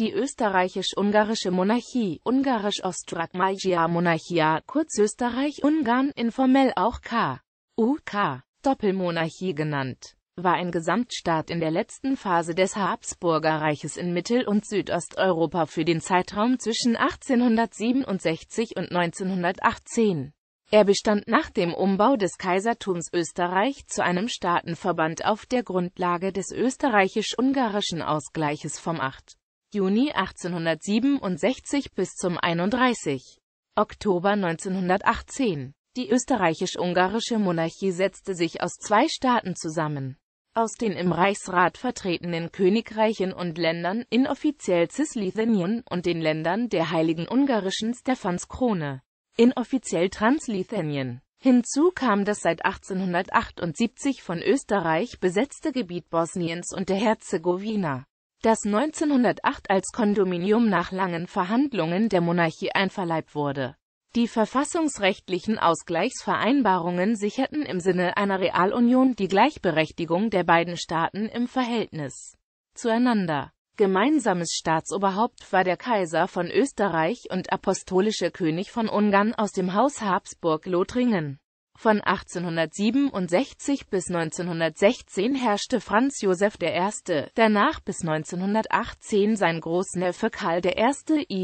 die österreichisch-ungarische Monarchie, ungarisch ostrakmagia Monarchia, kurz Österreich-Ungarn, informell auch K. UK, Doppelmonarchie genannt, war ein Gesamtstaat in der letzten Phase des Habsburgerreiches in Mittel- und Südosteuropa für den Zeitraum zwischen 1867 und 1918. Er bestand nach dem Umbau des Kaisertums Österreich zu einem Staatenverband auf der Grundlage des österreichisch-ungarischen Ausgleiches vom 8. Juni 1867 bis zum 31. Oktober 1918. Die österreichisch-ungarische Monarchie setzte sich aus zwei Staaten zusammen. Aus den im Reichsrat vertretenen Königreichen und Ländern, inoffiziell Cisleithanien, und den Ländern der Heiligen Ungarischen Stephanskrone, inoffiziell Translithanien. Hinzu kam das seit 1878 von Österreich besetzte Gebiet Bosniens und der Herzegowina das 1908 als Kondominium nach langen Verhandlungen der Monarchie einverleibt wurde. Die verfassungsrechtlichen Ausgleichsvereinbarungen sicherten im Sinne einer Realunion die Gleichberechtigung der beiden Staaten im Verhältnis zueinander. Gemeinsames Staatsoberhaupt war der Kaiser von Österreich und apostolische König von Ungarn aus dem Haus Habsburg-Lothringen von 1867 bis 1916 herrschte Franz Josef I., danach bis 1918 sein Großneffe Karl I.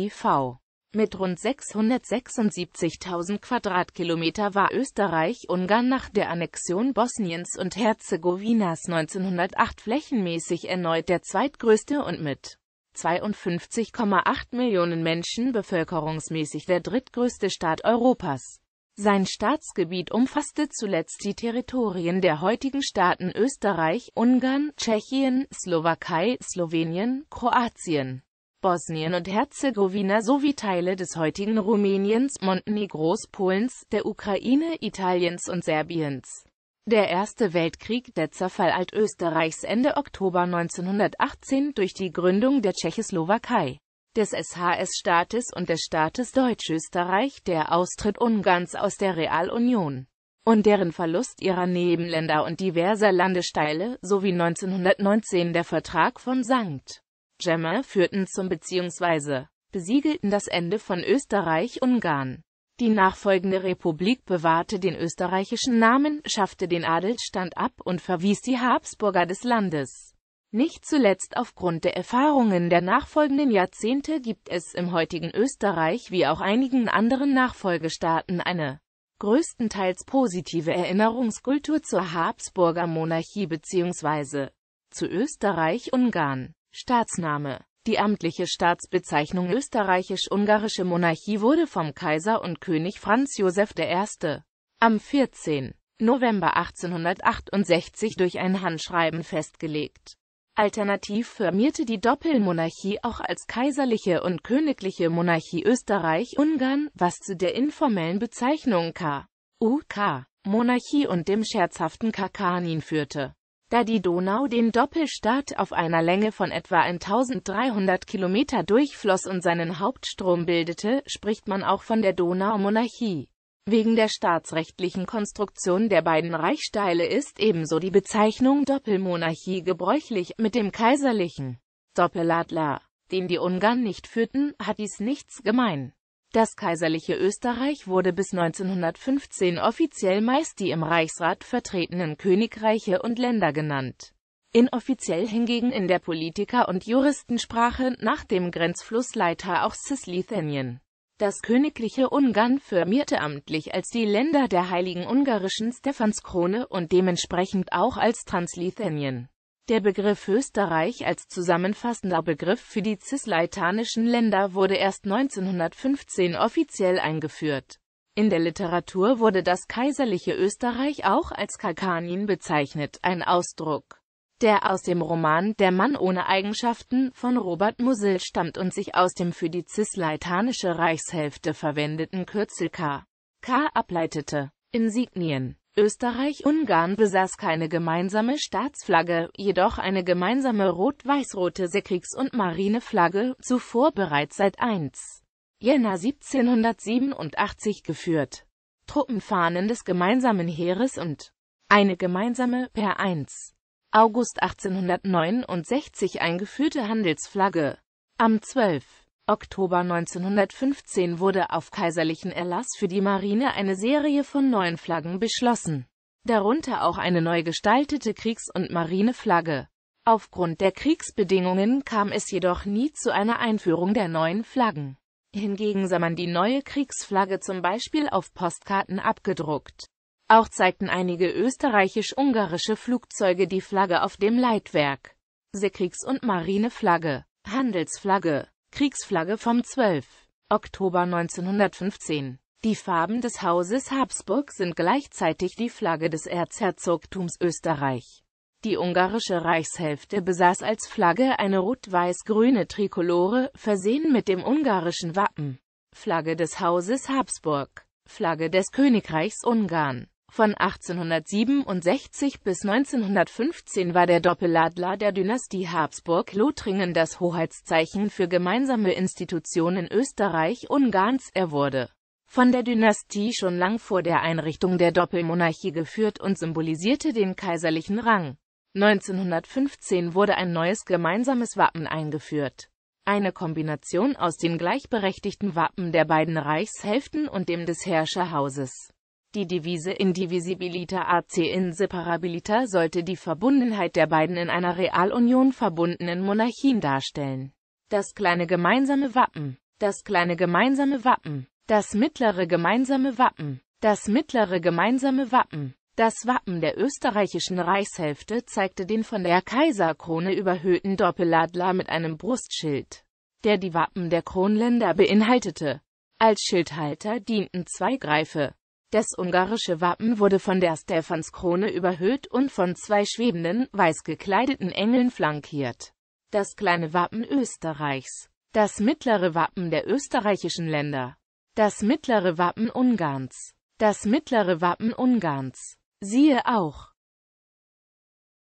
IV. Mit rund 676.000 Quadratkilometer war Österreich-Ungarn nach der Annexion Bosniens und Herzegowinas 1908 flächenmäßig erneut der zweitgrößte und mit 52,8 Millionen Menschen bevölkerungsmäßig der drittgrößte Staat Europas. Sein Staatsgebiet umfasste zuletzt die Territorien der heutigen Staaten Österreich, Ungarn, Tschechien, Slowakei, Slowenien, Kroatien, Bosnien und Herzegowina sowie Teile des heutigen Rumäniens, Montenegros, Polens, der Ukraine, Italiens und Serbiens. Der Erste Weltkrieg, der Zerfall Altösterreichs Ende Oktober 1918 durch die Gründung der Tschechoslowakei, des SHS-Staates und des Staates Deutschösterreich, der Austritt Ungarns aus der Realunion und deren Verlust ihrer Nebenländer und diverser Landesteile, sowie 1919 der Vertrag von St. Gemma führten zum bzw. besiegelten das Ende von Österreich-Ungarn. Die nachfolgende Republik bewahrte den österreichischen Namen, schaffte den Adelsstand ab und verwies die Habsburger des Landes. Nicht zuletzt aufgrund der Erfahrungen der nachfolgenden Jahrzehnte gibt es im heutigen Österreich wie auch einigen anderen Nachfolgestaaten eine größtenteils positive Erinnerungskultur zur Habsburger Monarchie bzw. zu Österreich-Ungarn. Staatsname Die amtliche Staatsbezeichnung österreichisch-ungarische Monarchie wurde vom Kaiser und König Franz Josef I. am 14. November 1868 durch ein Handschreiben festgelegt Alternativ firmierte die Doppelmonarchie auch als kaiserliche und königliche Monarchie Österreich-Ungarn, was zu der informellen Bezeichnung K.U.K. Monarchie und dem scherzhaften Kakanin führte. Da die Donau den Doppelstaat auf einer Länge von etwa 1300 Kilometer durchfloss und seinen Hauptstrom bildete, spricht man auch von der Donaumonarchie. Wegen der staatsrechtlichen Konstruktion der beiden Reichsteile ist ebenso die Bezeichnung Doppelmonarchie gebräuchlich, mit dem kaiserlichen Doppeladler, den die Ungarn nicht führten, hat dies nichts gemein. Das kaiserliche Österreich wurde bis 1915 offiziell meist die im Reichsrat vertretenen Königreiche und Länder genannt. Inoffiziell hingegen in der Politiker- und Juristensprache nach dem Grenzflussleiter auch Cisleithanien. Das Königliche Ungarn firmierte amtlich als die Länder der Heiligen Ungarischen Stephanskrone und dementsprechend auch als Translithanien. Der Begriff Österreich als zusammenfassender Begriff für die cisleitanischen Länder wurde erst 1915 offiziell eingeführt. In der Literatur wurde das kaiserliche Österreich auch als Kalkanien bezeichnet, ein Ausdruck der aus dem Roman Der Mann ohne Eigenschaften von Robert Musil stammt und sich aus dem für die cisleitanische Reichshälfte verwendeten Kürzel K. K. ableitete. Insignien Österreich-Ungarn besaß keine gemeinsame Staatsflagge, jedoch eine gemeinsame rot-weiß-rote Seekriegs- und Marineflagge, zuvor bereits seit 1. Jänner 1787 geführt. Truppenfahnen des gemeinsamen Heeres und eine gemeinsame, per 1. August 1869 eingeführte Handelsflagge. Am 12. Oktober 1915 wurde auf kaiserlichen Erlass für die Marine eine Serie von neuen Flaggen beschlossen, darunter auch eine neu gestaltete Kriegs- und Marineflagge. Aufgrund der Kriegsbedingungen kam es jedoch nie zu einer Einführung der neuen Flaggen. Hingegen sah man die neue Kriegsflagge zum Beispiel auf Postkarten abgedruckt. Auch zeigten einige österreichisch-ungarische Flugzeuge die Flagge auf dem Leitwerk. Seekriegs- und Marineflagge, Handelsflagge, Kriegsflagge vom 12. Oktober 1915. Die Farben des Hauses Habsburg sind gleichzeitig die Flagge des Erzherzogtums Österreich. Die ungarische Reichshälfte besaß als Flagge eine rot-weiß-grüne Trikolore, versehen mit dem ungarischen Wappen. Flagge des Hauses Habsburg, Flagge des Königreichs Ungarn. Von 1867 bis 1915 war der Doppeladler der Dynastie Habsburg-Lothringen das Hoheitszeichen für gemeinsame Institutionen Österreich-Ungarns, er wurde von der Dynastie schon lang vor der Einrichtung der Doppelmonarchie geführt und symbolisierte den kaiserlichen Rang. 1915 wurde ein neues gemeinsames Wappen eingeführt. Eine Kombination aus den gleichberechtigten Wappen der beiden Reichshälften und dem des Herrscherhauses die Devise Indivisibilita ac Inseparabilita sollte die Verbundenheit der beiden in einer Realunion verbundenen Monarchien darstellen. Das kleine gemeinsame Wappen. Das kleine gemeinsame Wappen. Das mittlere gemeinsame Wappen. Das mittlere gemeinsame Wappen. Das Wappen der österreichischen Reichshälfte zeigte den von der Kaiserkrone überhöhten Doppeladler mit einem Brustschild, der die Wappen der Kronländer beinhaltete. Als Schildhalter dienten zwei Greife. Das ungarische Wappen wurde von der Stephanskrone überhöht und von zwei schwebenden, weiß gekleideten Engeln flankiert. Das kleine Wappen Österreichs. Das mittlere Wappen der österreichischen Länder. Das mittlere Wappen Ungarns. Das mittlere Wappen Ungarns. Siehe auch